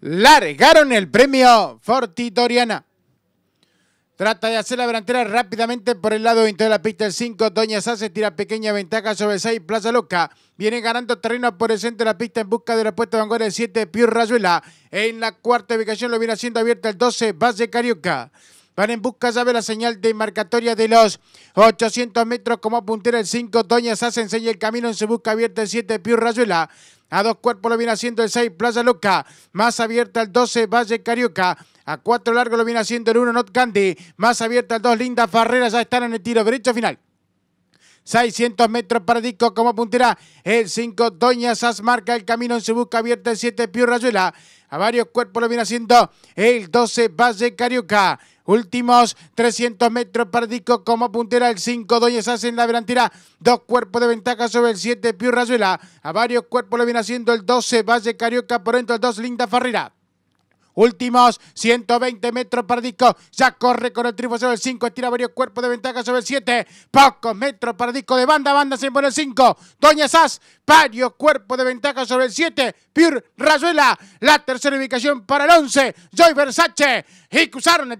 largaron el premio Fortitoriana. Trata de hacer la delantera rápidamente por el lado interior de la pista. El 5, Doña Sase tira pequeña ventaja sobre el 6, Plaza Loca. Viene ganando terreno por el centro de la pista en busca de la puesta de vanguardia el 7, Piu Rayuela. En la cuarta ubicación lo viene haciendo abierta el 12, Base Carioca. Van en busca, ya ve la señal de marcatoria de los 800 metros como puntera el 5. Doña Sase enseña el camino en su busca abierta el 7, Piu Rayuela. A dos cuerpos lo viene haciendo el 6, Playa Loca. Más abierta el 12, Valle Carioca. A cuatro largos lo viene haciendo el 1, Not Candy. Más abierta el 2, Linda Farrera. Ya están en el tiro derecho final. 600 metros para Disco como puntera. El 5, Doña Sas marca el camino en su busca abierta. El 7, Piu Rayuela. A varios cuerpos lo viene haciendo el 12, Valle Carioca. Últimos 300 metros para Disco como puntera. El 5, Doña Sas en la delantera. Dos cuerpos de ventaja sobre el 7, Piu Rayuela. A varios cuerpos lo viene haciendo el 12, Valle Carioca. Por dentro el 2, Linda Últimos 120 metros para Disco. Ya corre con el triunfo sobre el 5. Estira varios cuerpos de ventaja sobre el 7. Pocos metros para Disco de banda. Banda se pone el 5. Doña Sass. Varios cuerpos de ventaja sobre el 7. Pure Rayuela. La tercera ubicación para el 11. Joy Versace. Y cruzaron